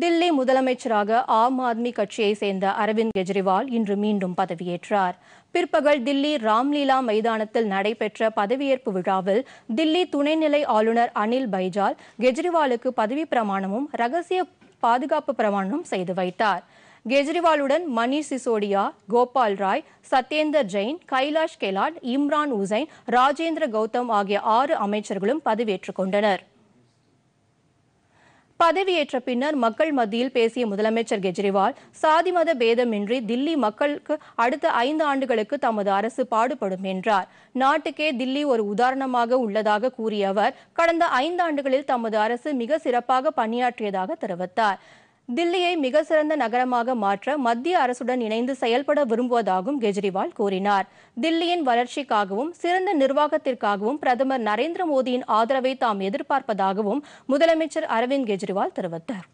தில்லி முதலமைச்சராக ஆம் ஆத்மி கட்சியை சேர்ந்த அரவிந்த் கெஜ்ரிவால் இன்று மீண்டும் பதவியேற்றார் பிற்பகல் தில்லி ராம்லீலா மைதானத்தில் நடைபெற்ற பதவியேற்பு விழாவில் தில்லி துணைநிலை ஆளுநர் அனில் பைஜால் கெஜ்ரிவாலுக்கு பதவி பிரமாணமும் ரகசிய பாதுகாப்பு பிரமாணமும் செய்து வைத்தார் கெஜ்ரிவாலுடன் மணிஷ் சிசோடியா கோபால் ராய் சத்யேந்தர் ஜெயின் கைலாஷ் கெலாட் இம்ரான் உசைன் ராஜேந்திர கௌதம் ஆகிய ஆறு அமைச்சர்களும் பதவியேற்றுக் கொண்டனர் பதவியேற்ற பின்னர் மக்கள் மத்தியில் பேசிய முதலமைச்சர் கெஜ்ரிவால் சாதி மத பேதமின்றி தில்லி மக்களுக்கு அடுத்த ஐந்து ஆண்டுகளுக்கு தமது அரசு பாடுபடும் என்றார் நாட்டுக்கே தில்லி ஒரு உதாரணமாக உள்ளதாக கூறிய அவர் கடந்த ஆண்டுகளில் தமது அரசு மிக சிறப்பாக பணியாற்றியதாக தெரிவித்தார் தில்லியை மிக சிறந்த நகரமாக மாற்ற மத்திய அரசுடன் இணைந்து செயல்பட விரும்புவதாகவும் கெஜ்ரிவால் கூறினார் தில்லியின் வளர்ச்சிக்காகவும் சிறந்த நிர்வாகத்திற்காகவும் பிரதமர் நரேந்திர மோடியின் ஆதரவை தாம் எதிர்பார்ப்பதாகவும் முதலமைச்சர் அரவிந்த் கெஜ்ரிவால் தெரிவித்தார்